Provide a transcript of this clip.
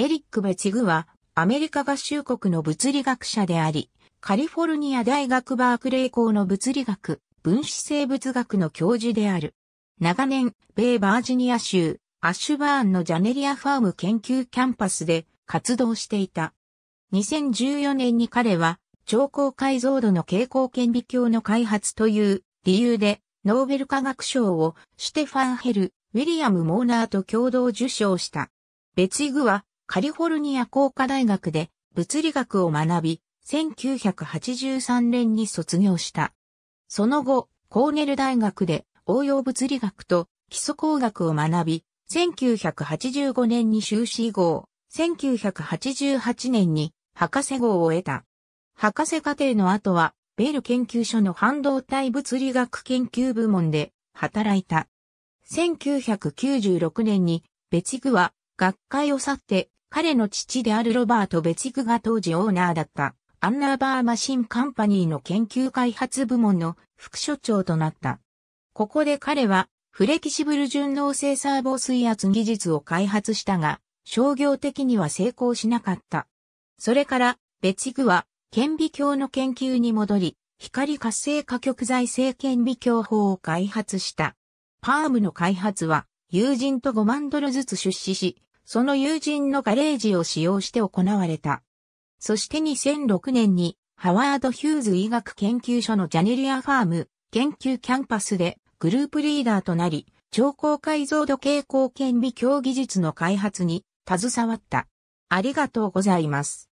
エリック・ベチグは、アメリカ合衆国の物理学者であり、カリフォルニア大学バークレー校の物理学、分子生物学の教授である。長年、米バージニア州、アッシュバーンのジャネリアファーム研究キャンパスで活動していた。2014年に彼は、超高解像度の蛍光顕微鏡の開発という理由で、ノーベル化学賞をシュテファン・ヘル、ウィリアム・モーナーと共同受賞した。ベチグはカリフォルニア工科大学で物理学を学び、1983年に卒業した。その後、コーネル大学で応用物理学と基礎工学を学び、1985年に修士号、1988年に博士号を得た。博士課程の後は、ベル研究所の半導体物理学研究部門で働いた。1996年にベチグは学会を去って彼の父であるロバート・ベツィクが当時オーナーだったアンナーバーマシンカンパニーの研究開発部門の副所長となった。ここで彼はフレキシブル順応性サーボ水圧技術を開発したが、商業的には成功しなかった。それから、ベツィクは顕微鏡の研究に戻り、光活性化極材性顕微鏡法を開発した。パームの開発は友人と5万ドルずつ出資し、その友人のガレージを使用して行われた。そして2006年にハワード・ヒューズ医学研究所のジャネリア・ファーム研究キャンパスでグループリーダーとなり、超高解像度蛍光顕微鏡技術の開発に携わった。ありがとうございます。